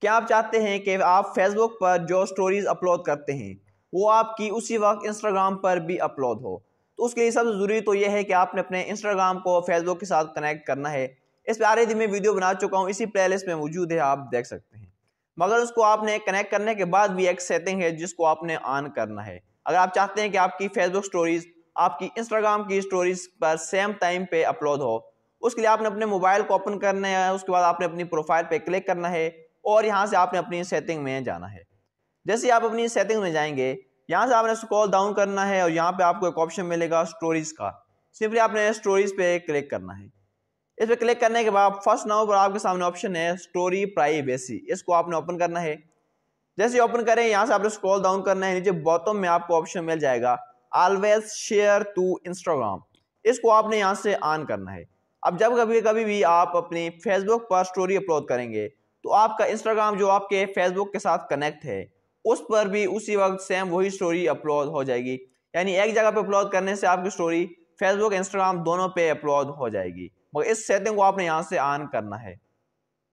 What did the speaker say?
क्या आप चाहते हैं कि आप फेसबुक पर जो स्टोरीज़ अपलोड करते हैं वो आपकी उसी वक्त इंस्टाग्राम पर भी अपलोड हो तो उसके लिए सबसे ज़रूरी तो यह है कि आपने अपने इंस्टाग्राम को फेसबुक के साथ कनेक्ट करना है इस पर आलरेडी मैं वीडियो बना चुका हूँ इसी प्लेलिस्ट में मौजूद है आप देख सकते हैं मगर उसको आपने कनेक्ट करने के बाद भी एक सेटिंग है जिसको आपने ऑन करना है अगर आप चाहते हैं कि आपकी फेसबुक स्टोरीज़ आपकी इंस्टाग्राम की स्टोरीज पर सेम टाइम पे अपलोड हो उसके लिए आपने अपने मोबाइल को ओपन करना है उसके बाद आपने अपनी प्रोफाइल पे क्लिक करना है और यहाँ से आपने अपनी सेटिंग में जाना है जैसे आप अपनी सेटिंग में जाएंगे यहाँ से आपने स्क्रॉल डाउन करना है और यहाँ पे आपको एक ऑप्शन मिलेगा स्टोरीज का सिंपली आपने स्टोरीज पे क्लिक करना है इस पर क्लिक करने के बाद फर्स्ट नाउ पर आपके सामने ऑप्शन है स्टोरी प्राइवेसी इसको आपने ओपन करना है जैसे ओपन करें यहाँ से आपने स्क्रॉल डाउन करना है नीचे बॉटम में आपको ऑप्शन मिल जाएगा ऑलवेज शेयर टू इंस्टाग्राम इसको आपने यहाँ से ऑन करना है अब जब कभी कभी भी आप अपनी फेसबुक पर स्टोरी अपलोड करेंगे तो आपका इंस्टाग्राम जो आपके फेसबुक के साथ कनेक्ट है उस पर भी उसी वक्त सेम वही स्टोरी अपलोड हो जाएगी यानी एक जगह पर अपलोड करने से आपकी स्टोरी फेसबुक इंस्टाग्राम दोनों पे अपलोड हो जाएगी मगर इस सेटिंग को आपने यहाँ से ऑन करना है